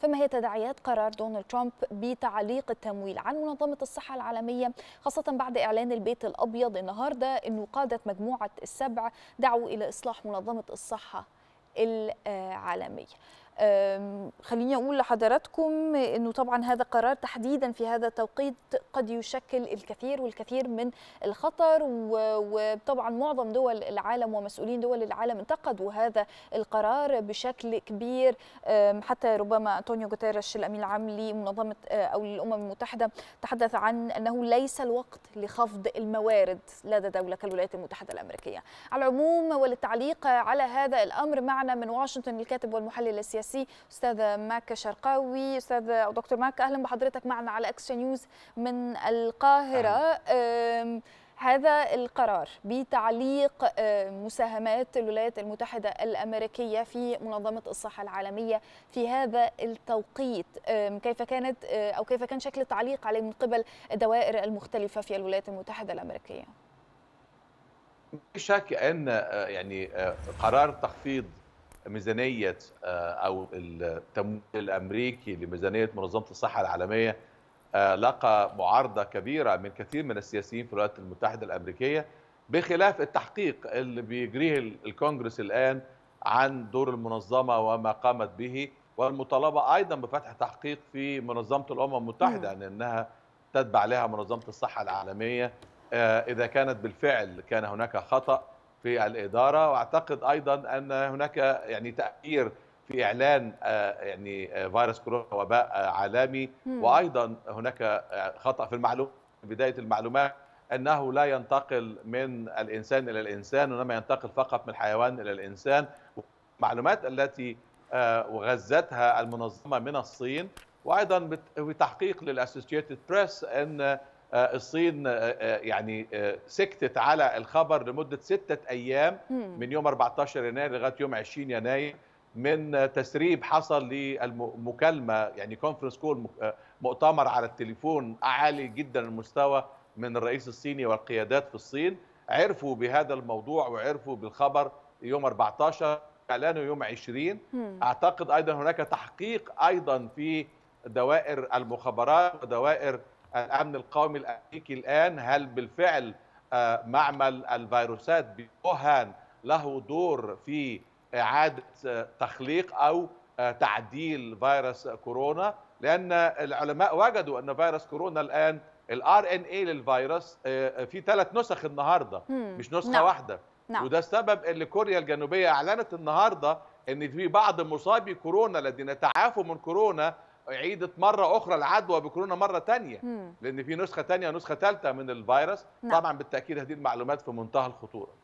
فما هي تداعيات قرار دونالد ترامب بتعليق التمويل عن منظمة الصحة العالمية خاصة بعد إعلان البيت الأبيض النهاردة أنه قادة مجموعة السبع دعوا إلى إصلاح منظمة الصحة العالمية خليني أقول لحضراتكم أنه طبعا هذا قرار تحديدا في هذا التوقيت قد يشكل الكثير والكثير من الخطر وطبعا معظم دول العالم ومسؤولين دول العالم انتقدوا هذا القرار بشكل كبير حتى ربما أنطونيو غوتيريش الأمين العام لمنظمة أه، أو للأمم المتحدة تحدث عن أنه ليس الوقت لخفض الموارد لدى دولة كالولايات المتحدة الأمريكية على العموم وللتعليق على هذا الأمر معنا من واشنطن الكاتب والمحلل السياسي السياسي استاذ ماك شرقاوي استاذ أو دكتور ماك اهلا بحضرتك معنا على اكشن نيوز من القاهره أهلا. هذا القرار بتعليق مساهمات الولايات المتحدة الأمريكية في منظمة الصحة العالمية في هذا التوقيت كيف كانت أو كيف كان شكل التعليق عليه من قبل الدوائر المختلفة في الولايات المتحدة الأمريكية؟ في شك أن يعني قرار تخفيض ميزانيه آه، او التمويل الامريكي لميزانيه منظمه الصحه العالميه آه، لقى معارضه كبيره من كثير من السياسيين في الولايات المتحده الامريكيه بخلاف التحقيق اللي بيجريه الكونجرس الان عن دور المنظمه وما قامت به والمطالبه ايضا بفتح تحقيق في منظمه الامم المتحده يعني انها تتبع لها منظمه الصحه العالميه آه، اذا كانت بالفعل كان هناك خطا في الاداره واعتقد ايضا ان هناك يعني تاثير في اعلان آه، يعني آه، فيروس كورونا وباء آه، عالمي وايضا هناك خطا في المعلومه بدايه المعلومات انه لا ينتقل من الانسان الى الانسان وانما ينتقل فقط من الحيوان الى الانسان معلومات التي وغزتها المنظمه من الصين وايضا بتحقيق للاسوشيتد بريس ان آه، الصين آه، آه، يعني سكتت على الخبر لمدة ستة أيام من يوم 14 يناير لغاية يوم 20 يناير من تسريب حصل للمكالمة يعني كونفرنس كول مؤتمر على التليفون عالي جدا المستوى من الرئيس الصيني والقيادات في الصين عرفوا بهذا الموضوع وعرفوا بالخبر يوم 14 اعلانه يوم 20 اعتقد ايضا هناك تحقيق ايضا في دوائر المخابرات ودوائر الامن القومي الامريكي الان هل بالفعل آه، معمل الفيروسات بوهان له دور في اعاده آه، تخليق او آه، تعديل فيروس كورونا لان العلماء وجدوا ان فيروس كورونا الان الار ان اي للفيروس في ثلاث نسخ النهارده مش نسخه نعم. واحده نعم. وده السبب اللي كوريا الجنوبيه اعلنت النهارده ان في بعض مصابي كورونا الذين تعافوا من كورونا اعيدت مره اخرى العدوى بكورونا مره ثانيه لان في نسخه ثانيه ونسخه ثالثه من الفيروس نعم. طبعا بالتاكيد هذه المعلومات في منتهى الخطوره